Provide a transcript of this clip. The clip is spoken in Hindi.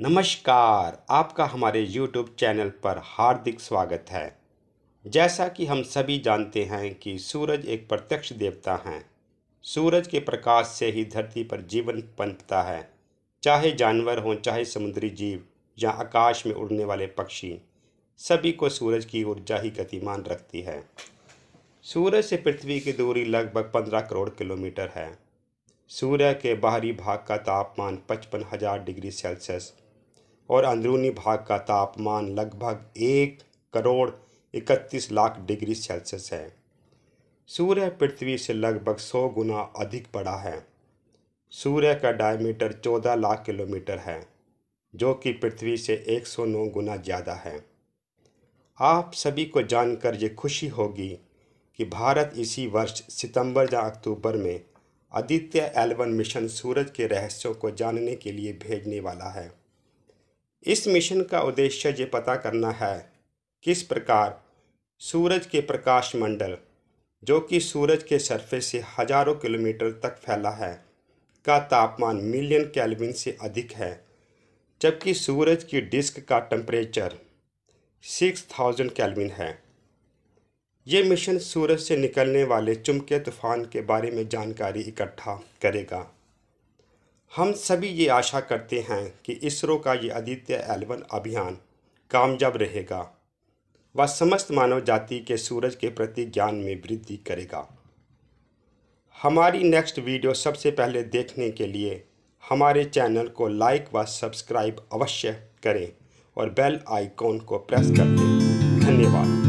नमस्कार आपका हमारे YouTube चैनल पर हार्दिक स्वागत है जैसा कि हम सभी जानते हैं कि सूरज एक प्रत्यक्ष देवता हैं सूरज के प्रकाश से ही धरती पर जीवन पनपता है चाहे जानवर हों चाहे समुद्री जीव या आकाश में उड़ने वाले पक्षी सभी को सूरज की ऊर्जा ही गतिमान रखती है सूरज से पृथ्वी की दूरी लगभग पंद्रह करोड़ किलोमीटर है सूर्य के बाहरी भाग का तापमान पचपन हज़ार डिग्री सेल्सियस और अंदरूनी भाग का तापमान लगभग एक करोड़ इकतीस लाख डिग्री सेल्सियस है सूर्य पृथ्वी से लगभग सौ गुना अधिक बड़ा है सूर्य का डायमीटर चौदह लाख किलोमीटर है जो कि पृथ्वी से एक सौ नौ गुना ज़्यादा है आप सभी को जानकर ये खुशी होगी कि भारत इसी वर्ष सितंबर या अक्टूबर में आदित्य एलवन मिशन सूरज के रहस्यों को जानने के लिए भेजने वाला है इस मिशन का उद्देश्य ये पता करना है किस प्रकार सूरज के प्रकाश मंडल जो कि सूरज के सरफेस से हजारों किलोमीटर तक फैला है का तापमान मिलियन कैलविन से अधिक है जबकि सूरज की डिस्क का टेम्परेचर 6000 कैलविन है ये मिशन सूरज से निकलने वाले चुंबकीय तूफान के बारे में जानकारी इकट्ठा करेगा हम सभी ये आशा करते हैं कि इसरो का ये आदित्य एलवन अभियान कामयाब रहेगा व समस्त मानव जाति के सूरज के प्रति ज्ञान में वृद्धि करेगा हमारी नेक्स्ट वीडियो सबसे पहले देखने के लिए हमारे चैनल को लाइक व सब्सक्राइब अवश्य करें और बेल आइकॉन को प्रेस कर दें धन्यवाद